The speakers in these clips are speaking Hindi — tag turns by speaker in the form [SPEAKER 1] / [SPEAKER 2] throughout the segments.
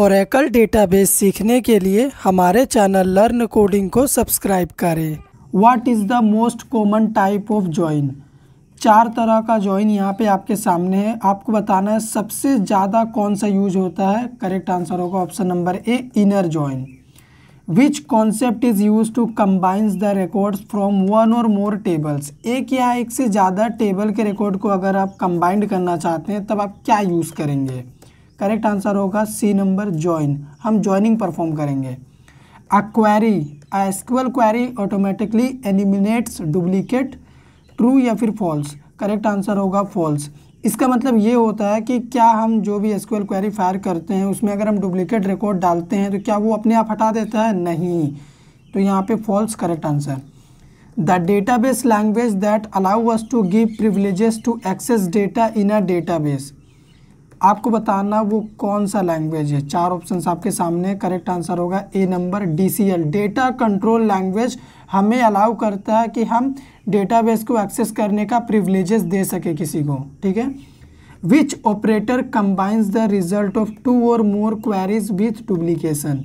[SPEAKER 1] ओरेकल डेटाबेस सीखने के लिए हमारे चैनल लर्न कोडिंग को सब्सक्राइब करें what is the most common type of join चार तरह का जॉइन यहाँ पे आपके सामने है आपको बताना है सबसे ज़्यादा कौन सा यूज होता है करेक्ट आंसर होगा option number A inner join which concept is use to combines the records from one or more tables एक या एक से ज़्यादा टेबल के रिकॉर्ड को अगर आप कंबाइंड करना चाहते हैं तब आप क्या यूज़ करेंगे करेक्ट आंसर होगा सी नंबर ज्वाइन हम ज्वाइनिंग परफॉर्म करेंगे a query a SQL query automatically eliminates duplicate true या फिर फॉल्स करेक्ट आंसर होगा फॉल्स इसका मतलब ये होता है कि क्या हम जो भी एसक्यूएल क्वेरी फायर करते हैं उसमें अगर हम डुप्लीकेट रिकॉर्ड डालते हैं तो क्या वो अपने आप हटा देता है नहीं तो यहाँ पे false correct answer the database language that allow us to give privileges to access data in a database आपको बताना वो कौन सा लैंग्वेज है चार ऑप्शन आपके सामने करेक्ट आंसर होगा A number DCL data control language हमें अलाउ करता है कि हम डेटाबेस को एक्सेस करने का प्रिवलेजेस दे सके किसी को ठीक है which operator combines the result of two or more queries with duplication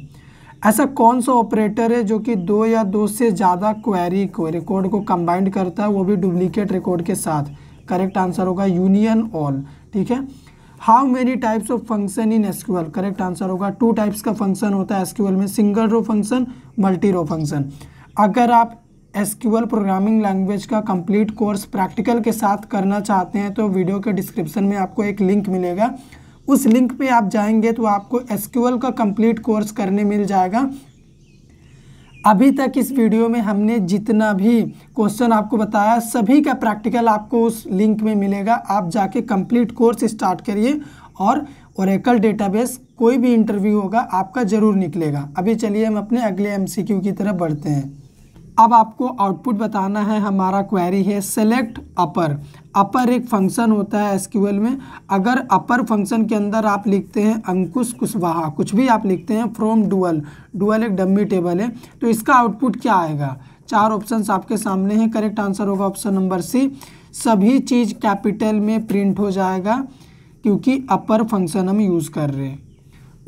[SPEAKER 1] ऐसा कौन सा ऑपरेटर है जो कि दो या दो से ज़्यादा क्वेरी को रिकॉर्ड को कंबाइंड करता है वो भी डुप्लीकेट रिकॉर्ड के साथ करेक्ट आंसर होगा यूनियन ऑल ठीक है how many types of function in SQL correct answer होगा टू टाइप्स का फंक्शन होता है एसक्यूएल में single row function multi row function अगर आप एसक्यूएल प्रोग्रामिंग लैंग्वेज का कंप्लीट कोर्स प्रैक्टिकल के साथ करना चाहते हैं तो वीडियो के डिस्क्रिप्शन में आपको एक लिंक मिलेगा उस लिंक पे आप जाएंगे तो आपको एसक्यूएल का कंप्लीट कोर्स करने मिल जाएगा अभी तक इस वीडियो में हमने जितना भी क्वेश्चन आपको बताया सभी का प्रैक्टिकल आपको उस लिंक में मिलेगा आप जाके कंप्लीट कोर्स स्टार्ट करिए और ओरेकल डेटाबेस कोई भी इंटरव्यू होगा आपका ज़रूर निकलेगा अभी चलिए हम अपने अगले एमसीक्यू की तरफ बढ़ते हैं अब आपको आउटपुट बताना है हमारा क्वेरी है सेलेक्ट अपर अपर एक फंक्शन होता है एसक्यूएल में अगर अपर फंक्शन के अंदर आप लिखते हैं अंकुश कुशवाहा कुछ भी आप लिखते हैं फ्रॉम डुअल डुअल एक डम्बी टेबल है तो इसका आउटपुट क्या आएगा चार ऑप्शन आपके सामने हैं करेक्ट आंसर होगा ऑप्शन नंबर सी सभी चीज़ कैपिटल में प्रिंट हो जाएगा क्योंकि अपर फंक्शन हम यूज़ कर रहे हैं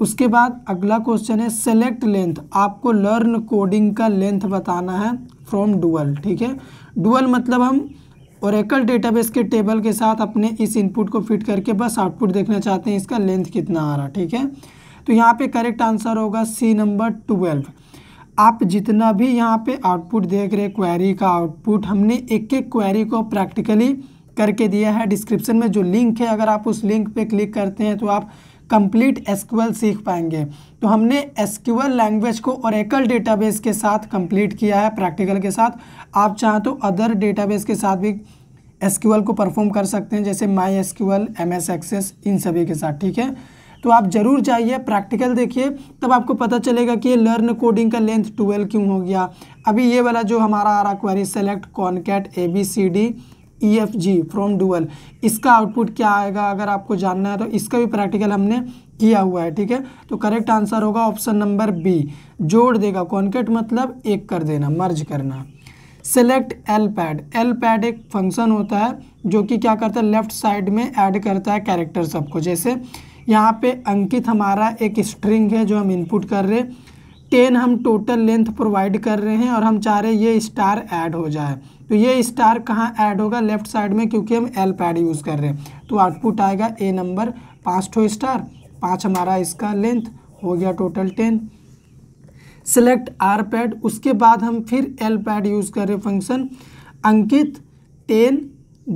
[SPEAKER 1] उसके बाद अगला क्वेश्चन है सेलेक्ट लेंथ आपको लर्न कोडिंग का लेंथ बताना है फ्रॉम डुअल ठीक है डुअल मतलब हम एकल डेटाबेस के टेबल के साथ अपने इस इनपुट को फिट करके बस आउटपुट देखना चाहते हैं इसका लेंथ कितना आ रहा ठीक है तो यहाँ पे करेक्ट आंसर होगा सी नंबर ट्वेल्व आप जितना भी यहाँ पे आउटपुट देख रहे क्वेरी का आउटपुट हमने एक एक क्वेरी को प्रैक्टिकली करके दिया है डिस्क्रिप्शन में जो लिंक है अगर आप उस लिंक पर क्लिक करते हैं तो आप कंप्लीट एसक्यूएल सीख पाएंगे तो हमने एसक्यूएल लैंग्वेज को और एकल डेटाबेस के साथ कंप्लीट किया है प्रैक्टिकल के साथ आप चाहें तो अदर डेटाबेस के साथ भी एसक्यूएल को परफॉर्म कर सकते हैं जैसे My SQL M S Access इन सभी के साथ ठीक है तो आप ज़रूर जाइए प्रैक्टिकल देखिए तब आपको पता चलेगा कि ये लर्न कोडिंग का लेंथ ट्वेल्व क्यों हो गया अभी ये वाला जो हमारा आ रहा query select concat A B C D E F G from dual इसका आउटपुट क्या आएगा अगर आपको जानना है तो इसका भी प्रैक्टिकल हमने किया हुआ है ठीक है तो करेक्ट आंसर होगा ऑप्शन नंबर बी जोड़ देगा कॉन्केट मतलब एक कर देना मर्ज करना select L pad L pad एक फंक्शन होता है जो कि क्या करता है लेफ्ट साइड में ऐड करता है कैरेक्टर सबको जैसे यहाँ पे अंकित हमारा एक स्ट्रिंग है जो हम इनपुट कर रहे हैं टेन हम टोटल लेंथ प्रोवाइड कर रहे हैं और हम चाह रहे हैं ये स्टार ऐड हो जाए तो ये स्टार कहाँ ऐड होगा लेफ्ट साइड में क्योंकि हम एल पैड यूज़ कर रहे हैं तो आउटपुट आएगा ए नंबर पाँच ठो स्टार पाँच हमारा इसका लेंथ हो गया total ten select R pad उसके बाद हम फिर एल पैड यूज़ कर रहे फंक्शन अंकित टेन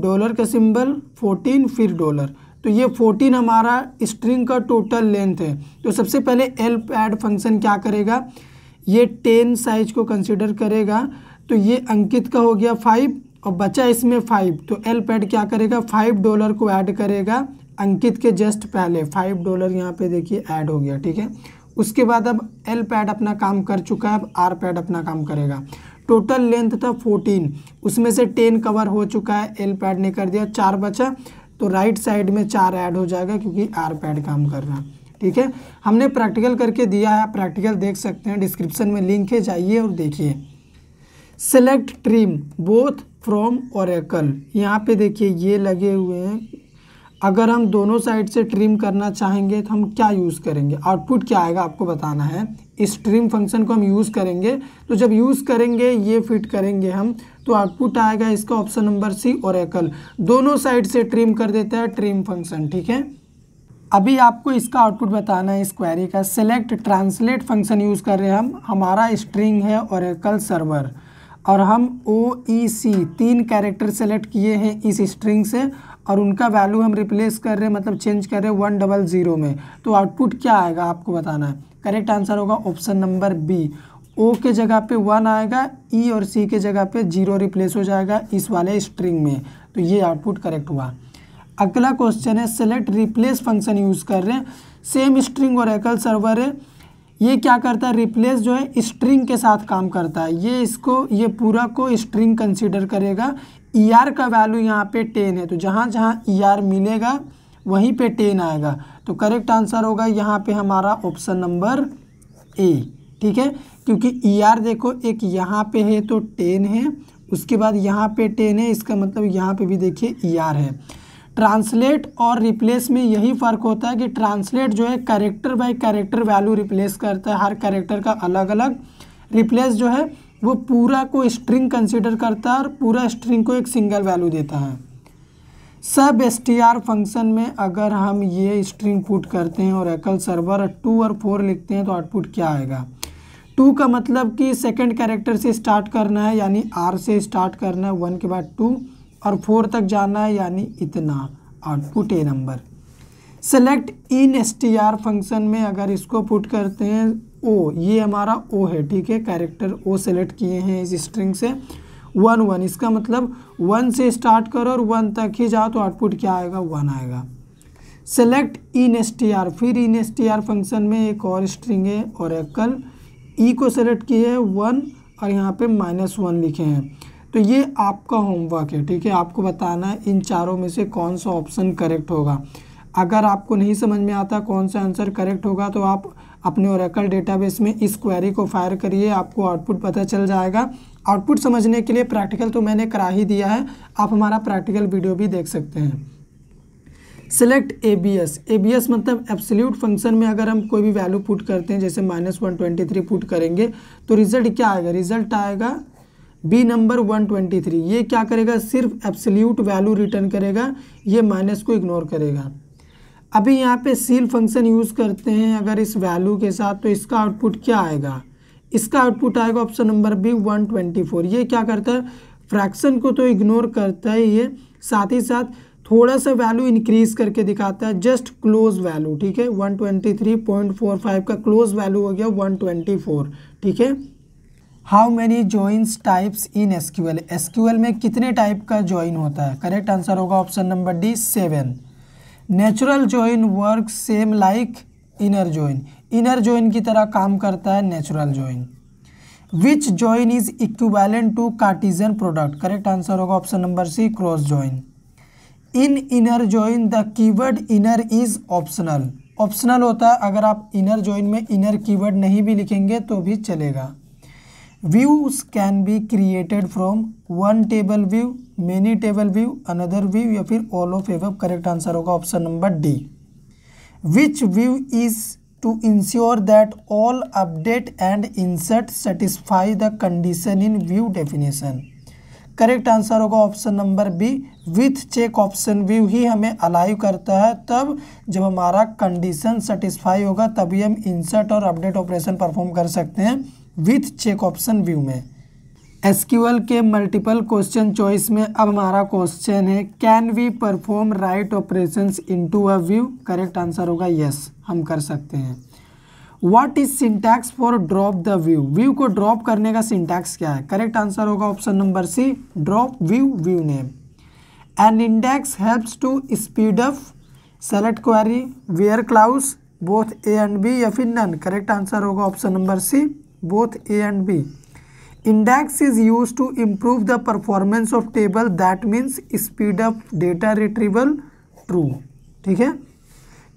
[SPEAKER 1] डॉलर का सिंबल फोर्टीन फिर डॉलर तो ये फोर्टीन हमारा स्ट्रिंग का टोटल लेंथ है तो सबसे पहले एल पैड फंक्शन क्या करेगा ये टेन साइज को कंसिडर करेगा तो ये अंकित का हो गया फाइव और बचा इसमें फाइव तो एल पैड क्या करेगा फाइव डॉलर को ऐड करेगा अंकित के जस्ट पहले फाइव डॉलर यहाँ पे देखिए ऐड हो गया ठीक है उसके बाद अब एल पैड अपना काम कर चुका है अब आर पैड अपना काम करेगा टोटल लेंथ था फोर्टीन उसमें से टेन कवर हो चुका है एल पैड ने कर दिया चार बचा तो राइट साइड में चार ऐड हो जाएगा क्योंकि आर पैड काम कर रहा है ठीक है हमने प्रैक्टिकल करके दिया है प्रैक्टिकल देख सकते हैं डिस्क्रिप्शन में लिंक है जाइए और देखिए सेलेक्ट ट्रिम बोथ फ्रॉम एकल यहाँ पे देखिए ये लगे हुए हैं अगर हम दोनों साइड से ट्रिम करना चाहेंगे तो हम क्या यूज़ करेंगे आउटपुट क्या आएगा आपको बताना है इस ट्रिम फंक्शन को हम यूज़ करेंगे तो जब यूज़ करेंगे ये फिट करेंगे हम तो आउटपुट आएगा इसका ऑप्शन नंबर सी और एकल दोनों साइड से ट्रिम कर देता है ट्रिम फंक्शन ठीक है अभी आपको इसका आउटपुट बताना है इस क्वेरी का सेलेक्ट ट्रांसलेट फंक्शन यूज़ कर रहे हैं हम हमारा स्ट्रिंग है और सर्वर और हम ओ ई सी तीन कैरेक्टर सेलेक्ट किए हैं इस स्ट्रिंग से और उनका वैल्यू हम रिप्लेस कर रहे हैं मतलब चेंज कर रहे हैं वन डबल ज़ीरो में तो आउटपुट क्या आएगा आपको बताना है करेक्ट आंसर होगा ऑप्शन नंबर बी ओ के जगह पे वन आएगा ई e और सी के जगह पे जीरो रिप्लेस हो जाएगा इस वाले स्ट्रिंग में तो ये आउटपुट करेक्ट हुआ अगला क्वेश्चन है सेलेक्ट रिप्लेस फंक्शन यूज़ कर रहे हैं सेम स्ट्रिंग और एकल सर्वर है ये क्या करता है रिप्लेस जो है स्ट्रिंग के साथ काम करता है ये इसको ये पूरा को स्ट्रिंग कंसिडर करेगा ई e ER का वैल्यू यहाँ पे टेन है तो जहाँ जहाँ ई e ER मिलेगा वहीं पे टेन आएगा तो करेक्ट आंसर होगा यहाँ पे हमारा ऑप्शन नंबर ए ठीक है क्योंकि ई e ER देखो एक यहाँ पे है तो टेन है उसके बाद यहाँ पे टेन है इसका मतलब यहाँ पे भी देखिए ई ER है ट्रांसलेट और रिप्लेस में यही फ़र्क होता है कि ट्रांसलेट जो है character by character value replace करता है हर करेक्टर का अलग अलग रिप्लेस जो है वो पूरा को स्ट्रिंग कंसिडर करता है और पूरा स्ट्रिंग को एक सिंगल वैल्यू देता है सब एस फंक्शन में अगर हम ये स्ट्रिंग पुट करते हैं और एकल सर्वर टू और फोर लिखते हैं तो आउटपुट क्या आएगा टू का मतलब कि सेकंड कैरेक्टर से स्टार्ट करना है यानी आर से स्टार्ट करना है वन के बाद टू और फोर तक जाना है यानी इतना output A number select in S T R function में अगर इसको पुट करते हैं ओ ये हमारा ओ है ठीक है कैरेक्टर ओ सेलेक्ट किए हैं इस स्ट्रिंग से वन वन इसका मतलब वन से स्टार्ट करो और वन तक ही जाओ तो आउटपुट क्या आएगा वन आएगा select in S T R फिर in S T R function में एक और स्ट्रिंग है और कल ई को सेलेक्ट किए हैं वन और यहाँ पे माइनस वन लिखे हैं तो ये आपका होमवर्क है ठीक है आपको बताना है इन चारों में से कौन सा ऑप्शन करेक्ट होगा अगर आपको नहीं समझ में आता कौन सा आंसर करेक्ट होगा तो आप अपने ओरकल डेटाबेस में इस क्वेरी को फायर करिए आपको आउटपुट पता चल जाएगा आउटपुट समझने के लिए प्रैक्टिकल तो मैंने करा ही दिया है आप हमारा प्रैक्टिकल वीडियो भी देख सकते हैं select A B S A B S मतलब एब्सोल्यूट फंक्शन में अगर हम कोई भी वैल्यू पुट करते हैं जैसे minus one twenty three put करेंगे तो रिजल्ट क्या आएगा रिजल्ट आएगा बी नंबर 123 ये क्या करेगा सिर्फ एब्सल्यूट वैल्यू रिटर्न करेगा ये माइनस को इग्नोर करेगा अभी यहाँ पे सील फंक्शन यूज़ करते हैं अगर इस वैल्यू के साथ तो इसका आउटपुट क्या आएगा इसका आउटपुट आएगा ऑप्शन नंबर बी 124 ये क्या करता है फ्रैक्शन को तो इग्नोर करता है ये साथ ही साथ थोड़ा सा वैल्यू इंक्रीज करके दिखाता है जस्ट क्लोज वैल्यू ठीक है 123.45 का क्लोज वैल्यू हो गया 124 ठीक है how many joins types in S Q L S Q L में कितने टाइप का ज्वाइन होता है करेक्ट आंसर होगा option number D seven natural join work same like inner join inner join की तरह काम करता है natural join which join is equivalent to Cartesian product correct answer होगा option number C cross join in inner join the keyword inner is optional optional होता है अगर आप इनर ज्वाइन में इनर कीवर्ड नहीं भी लिखेंगे तो भी चलेगा views can be created from one table view many table view another view या फिर all of above correct answer होगा option number D which view is to ensure that all update and insert satisfy the condition in view definition correct answer होगा option number B with check option view ही हमें अलाइव करता है तब जब हमारा कंडीशन सेटिस्फाई होगा तभी हम इंसर्ट और अपडेट ऑपरेशन परफॉर्म कर सकते हैं विथ चेक ऑप्शन व्यू में एस के मल्टीपल क्वेश्चन चॉइस में अब हमारा क्वेश्चन है can we perform write operations into a view correct answer होगा यस हम कर सकते हैं what is syntax for drop the view view को ड्रॉप करने का सिंटैक्स क्या है करेक्ट आंसर होगा option number C drop view view name an index helps to speed up select query where Klaus both A and B या फिर नन करेक्ट आंसर होगा option number C both A and B index is use to improve the performance of table that means speed of data retrieval true ठीक है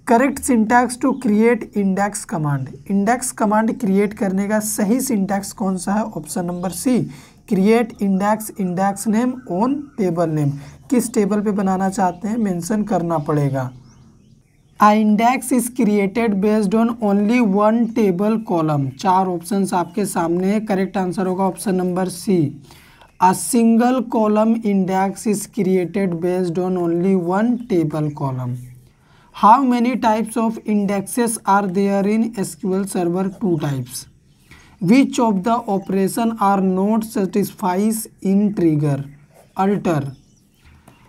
[SPEAKER 1] correct syntax to create index command index command create करने का सही सिंटैक्स कौन सा है option number C create index index name on table name किस टेबल पे बनाना चाहते हैं मेंशन करना पड़ेगा index is created based on only one table column चार ऑप्शंस आपके सामने है करेक्ट आंसर होगा option number C a single column index is created based on only one table column how many types of indexes are there in SQL server two types which of the operation are not satisfies in trigger alter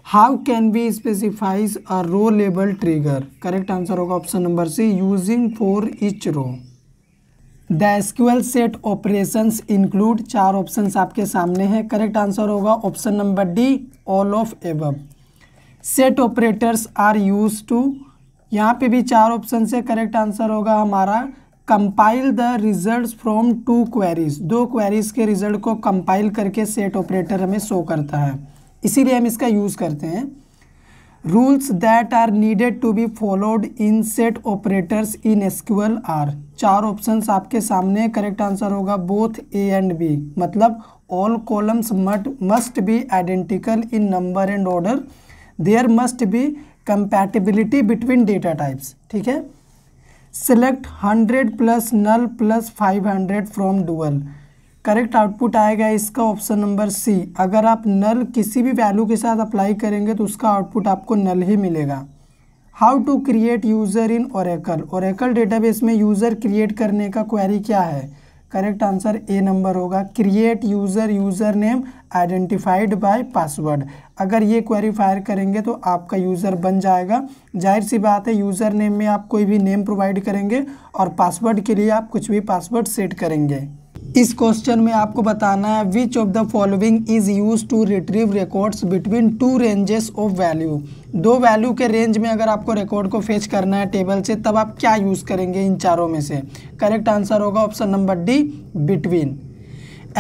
[SPEAKER 1] how can be specifies a row लेबल ट्रिगर करेक्ट आंसर होगा option number C using for each row the SQL set operation include चार ऑप्शन आपके सामने हैं करेक्ट आंसर होगा option number D all of above set operators are use to यहाँ पे भी चार ऑप्शन से करेक्ट आंसर होगा हमारा compile the result from two queries दो क्वेरीज के रिजल्ट को कंपाइल करके सेट ऑपरेटर हमें शो करता है इसीलिए हम इसका यूज़ करते हैं rules that are needed to be followed in set operators in SQL are चार ऑप्शंस आपके सामने करेक्ट आंसर होगा बोथ ए एंड बी मतलब all columns must must be identical in number and order there must be compatibility between data types ठीक है select hundred plus null plus five hundred from dual correct output आएगा इसका ऑप्शन नंबर सी अगर आप नल किसी भी वैल्यू के साथ अप्लाई करेंगे तो उसका आउटपुट आपको नल ही मिलेगा how to create user in Oracle Oracle database में यूज़र क्रिएट करने का क्वेरी क्या है करेक्ट आंसर ए नंबर होगा create user user name identified by password अगर ये क्वेरी फायर करेंगे तो आपका यूज़र बन जाएगा जाहिर सी बात है यूज़र नेम में आप कोई भी नेम प्रोवाइड करेंगे और पासवर्ड के लिए आप कुछ भी पासवर्ड सेट करेंगे इस क्वेश्चन में आपको बताना है which of the following is use to retrieve records between two ranges of value दो वैल्यू के रेंज में अगर आपको रिकॉर्ड को फेच करना है टेबल से तब आप क्या यूज़ करेंगे इन चारों में से करेक्ट आंसर होगा option number D between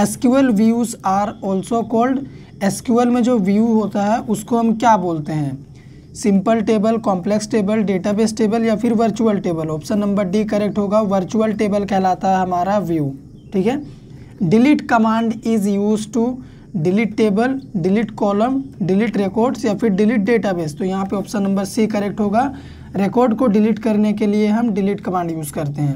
[SPEAKER 1] SQL views are also called SQL में जो व्यू होता है उसको हम क्या बोलते हैं simple table complex table database table या फिर virtual table option number D correct होगा वर्चुअल टेबल कहलाता है हमारा व्यू ठीक है delete command is use to delete table delete column delete records या फिर डिलीट डेटाबेस तो यहाँ पे ऑप्शन नंबर सी करेक्ट होगा रिकॉर्ड को डिलीट करने के लिए हम डिलीट कमांड यूज़ करते हैं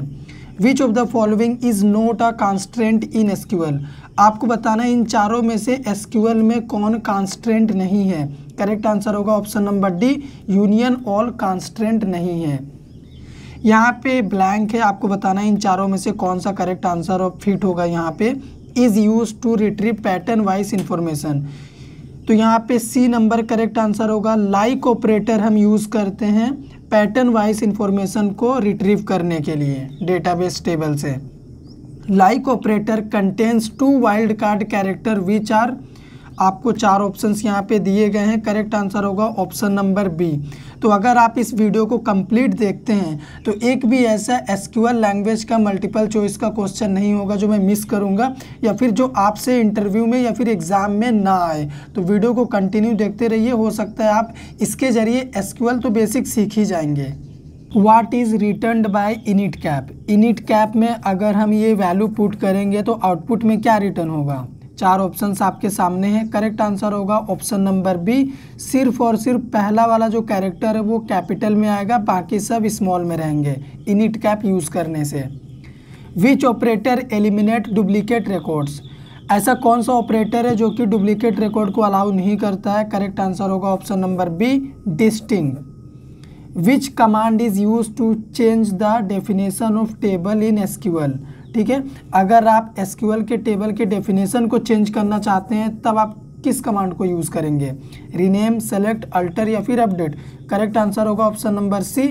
[SPEAKER 1] which of the following is not a constant in SQL आपको बताना है इन चारों में से एसक्यूएल में कौन कॉन्स्टेंट नहीं है करेक्ट आंसर होगा option number D union all constant नहीं है यहाँ पे ब्लैंक है आपको बताना है इन चारों में से कौन सा करेक्ट आंसर और फिट होगा यहाँ पे is use to retrieve pattern wise information तो यहाँ पे सी नंबर करेक्ट आंसर होगा लाइक ऑपरेटर हम यूज़ करते हैं पैटर्न वाइज इंफॉर्मेशन को रिट्रीव करने के लिए डेटाबेस टेबल से like operator contains two wild card character which are आपको चार ऑप्शंस यहाँ पे दिए गए हैं करेक्ट आंसर होगा ऑप्शन नंबर बी तो अगर आप इस वीडियो को कंप्लीट देखते हैं तो एक भी ऐसा एसक्यूएल लैंग्वेज का मल्टीपल चॉइस का क्वेश्चन नहीं होगा जो मैं मिस करूँगा या फिर जो आपसे इंटरव्यू में या फिर एग्ज़ाम में ना आए तो वीडियो को कंटिन्यू देखते रहिए हो सकता है आप इसके ज़रिए एसक्यूएल तो बेसिक सीख ही जाएंगे what is return by initcap initcap में अगर हम ये वैल्यू पुट करेंगे तो आउटपुट में क्या रिटर्न होगा चार ऑप्शंस आपके सामने हैं करेक्ट आंसर होगा ऑप्शन नंबर बी सिर्फ और सिर्फ पहला वाला जो कैरेक्टर है वो कैपिटल में आएगा बाकी सब स्मॉल में रहेंगे इनिट कैप यूज़ करने से which operator eliminate duplicate records ऐसा कौन सा ऑपरेटर है जो कि डुप्लीकेट रिकॉर्ड को अलाउ नहीं करता है करेक्ट आंसर होगा option number B distinct which command is use to change the definition of table in SQL ठीक है अगर आप एस के टेबल के डेफिनेशन को चेंज करना चाहते हैं तब आप किस कमांड को यूज़ करेंगे रीनेम सेलेक्ट अल्टर या फिर अपडेट करेक्ट आंसर होगा ऑप्शन नंबर सी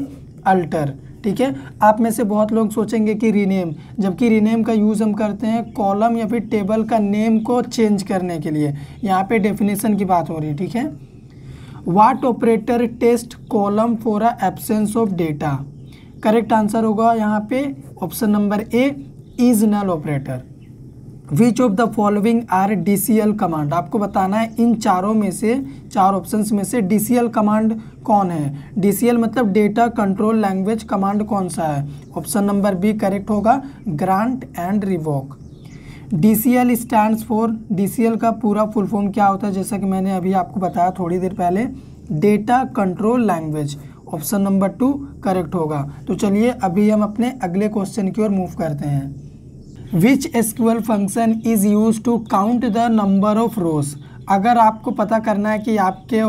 [SPEAKER 1] अल्टर ठीक है आप में से बहुत लोग सोचेंगे कि रीनेम जबकि रीनेम का यूज़ हम करते हैं कॉलम या फिर टेबल का नेम को चेंज करने के लिए यहाँ पे डेफिनेशन की बात हो रही है ठीक है what operator test column for absence of data correct answer होगा यहाँ पे option number A is null operator which of the following are D C L command आपको बताना है इन चारों में से चार ऑप्शंस में से डी सी एल कमांड कौन है डी सी एल मतलब डेटा कंट्रोल लैंग्वेज कमांड कौन सा है ऑप्शन नंबर बी करेक्ट होगा grant and revoke D C L stand for D C L का पूरा फुल फॉर्म क्या होता है जैसा कि मैंने अभी आपको बताया थोड़ी देर पहले data control language option number two correct होगा तो चलिए अभी हम अपने अगले क्वेश्चन की ओर मूव करते हैं which SQL function is use to count the number of rows अगर आपको पता करना है कि आपके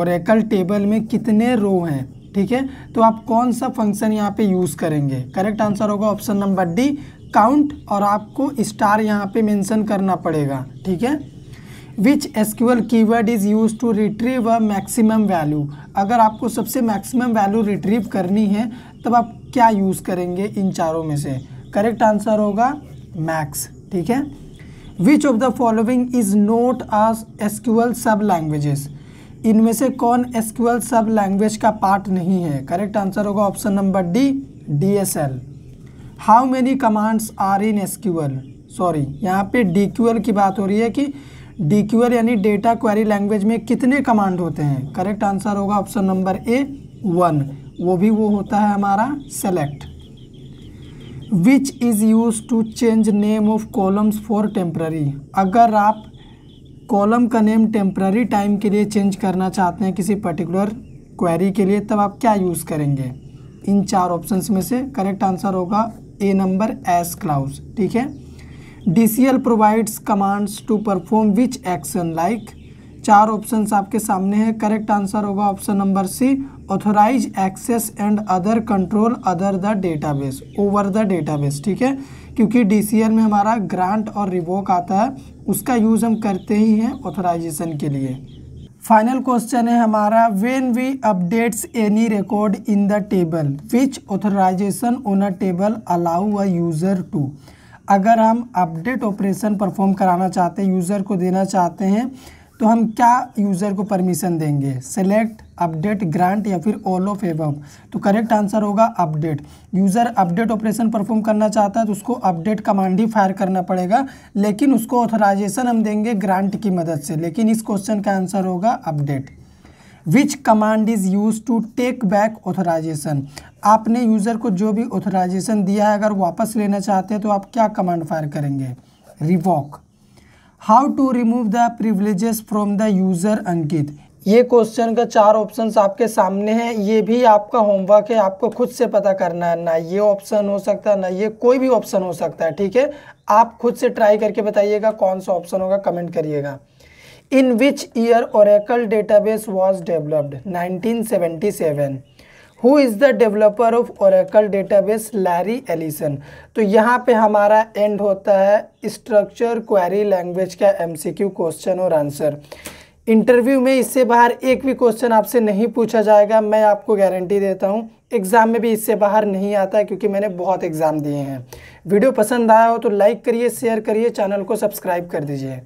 [SPEAKER 1] ओरेकल टेबल में कितने रो हैं ठीक है तो आप कौन सा फंक्शन यहाँ पे यूज़ करेंगे करेक्ट आंसर होगा ऑप्शन नंबर डी काउंट और आपको स्टार यहाँ पे मेंशन करना पड़ेगा ठीक है which SQL keyword is use to retrieve a maximum value अगर आपको सबसे मैक्सिमम वैल्यू रिट्रीव करनी है तब आप क्या यूज़ करेंगे इन चारों में से करेक्ट आंसर होगा मैक्स ठीक है which of the following is not आज एसक्यूएल सब लैंग्वेजेस इनमें से कौन एसक्यूएल सब लैंग्वेज का पार्ट नहीं है करेक्ट आंसर होगा option number D D S L how many commands are in SQL sorry यहाँ पे डी क्यूएल की बात हो रही है कि डी यानी डेटा क्वेरी लैंग्वेज में कितने कमांड होते हैं करेक्ट आंसर होगा ऑप्शन नंबर ए वन वो भी वो होता है हमारा select which is use to change name of columns for temporary अगर आप कॉलम का नेम टेम्प्ररी टाइम के लिए चेंज करना चाहते हैं किसी पर्टिकुलर क्वेरी के लिए तब आप क्या यूज़ करेंगे इन चार ऑप्शंस में से करेक्ट आंसर होगा ए नंबर एस क्लाउज ठीक है DCL provides commands to perform which action like चार ऑप्शंस आपके सामने हैं करेक्ट आंसर होगा option number C authorize access and other control other the database over the database ठीक है क्योंकि एल में हमारा ग्रांट और रिवोक आता है उसका यूज़ हम करते ही हैं ऑथोराइजेशन के लिए फाइनल क्वेश्चन है हमारा when we updates any record in the table which authorization on a table allow a user to अगर हम अपडेट ऑपरेशन परफॉर्म कराना चाहते हैं यूज़र को देना चाहते हैं तो हम क्या यूज़र को परमिशन देंगे सेलेक्ट अपडेट ग्रांट या फिर ऑल ऑफ एवम तो करेक्ट आंसर होगा update user update operation perform करना चाहता है तो उसको अपडेट कमांड ही फायर करना पड़ेगा लेकिन उसको ऑथराइजेशन हम देंगे ग्रांट की मदद से लेकिन इस क्वेश्चन का आंसर होगा update which command is use to take back authorization आपने यूज़र को जो भी ऑथोराइजेशन दिया है अगर वापस लेना चाहते हैं तो आप क्या कमांड फायर करेंगे revoke how to remove the privileges from the user Ankit ये क्वेश्चन का चार ऑप्शंस आपके सामने हैं ये भी आपका होमवर्क है आपको खुद से पता करना है ना ये ऑप्शन हो सकता है ना ये कोई भी ऑप्शन हो सकता है ठीक है आप खुद से ट्राई करके बताइएगा कौन सा ऑप्शन होगा कमेंट करिएगा in database was developed nineteen seventy 1977 who is the developer of Oracle database Larry Ellison तो यहाँ पे हमारा एंड होता है स्ट्रक्चर क्वेरी लैंग्वेज का एमसीक्यू क्वेश्चन और आंसर इंटरव्यू में इससे बाहर एक भी क्वेश्चन आपसे नहीं पूछा जाएगा मैं आपको गारंटी देता हूँ एग्ज़ाम में भी इससे बाहर नहीं आता क्योंकि मैंने बहुत एग्ज़ाम दिए हैं वीडियो पसंद आया हो तो लाइक करिए शेयर करिए चैनल को सब्सक्राइब कर दीजिए